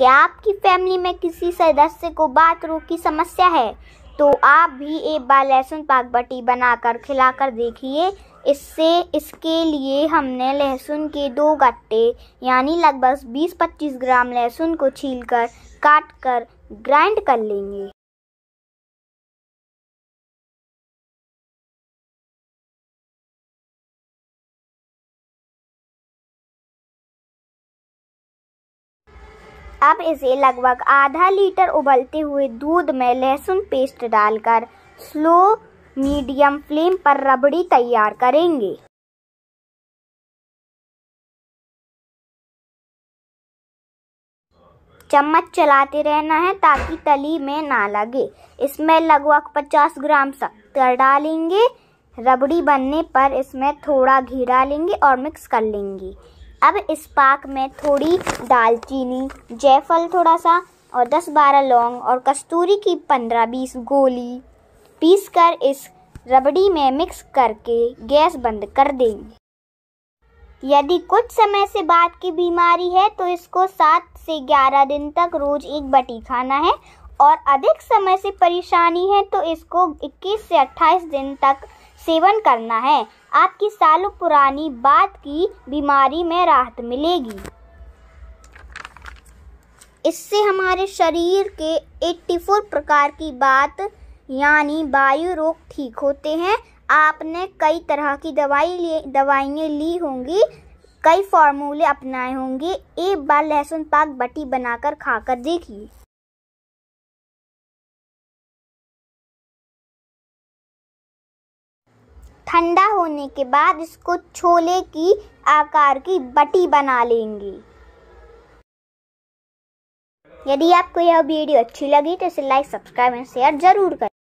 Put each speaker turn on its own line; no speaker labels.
क्या आपकी फैमिली में किसी सदस्य को बाथरूम की समस्या है तो आप भी एक बार लहसुन पाक बटी बनाकर खिलाकर देखिए इससे इसके लिए हमने लहसुन के दो गट्टे यानी लगभग 20-25 ग्राम लहसुन को छीलकर काट कर ग्राइंड कर लेंगे अब इसे लगभग आधा लीटर उबलते हुए दूध में लहसुन पेस्ट डालकर स्लो मीडियम फ्लेम पर रबड़ी तैयार करेंगे चम्मच चलाते रहना है ताकि तली में ना लगे इसमें लगभग 50 ग्राम शक्कर डालेंगे रबड़ी बनने पर इसमें थोड़ा घी डालेंगे और मिक्स कर लेंगे अब इस पाक में थोड़ी दालचीनी जयफल थोड़ा सा और 10-12 लौंग और कस्तूरी की 15-20 गोली पीस कर इस रबड़ी में मिक्स करके गैस बंद कर देंगे यदि कुछ समय से बाद की बीमारी है तो इसको सात से ग्यारह दिन तक रोज एक बटी खाना है और अधिक समय से परेशानी है तो इसको 21 से 28 दिन तक सेवन करना है आपकी सालों पुरानी बात की बीमारी में राहत मिलेगी इससे हमारे शरीर के 84 प्रकार की बात यानी वायु रोग ठीक होते हैं आपने कई तरह की दवाई दवाइयाँ ली होंगी कई फार्मूले अपनाए होंगे एक बार लहसुन पाक बटी बनाकर खाकर देखिए ठंडा होने के बाद इसको छोले की आकार की बटी बना लेंगे यदि आपको यह वीडियो अच्छी लगी तो इसे लाइक सब्सक्राइब एंड शेयर जरूर करें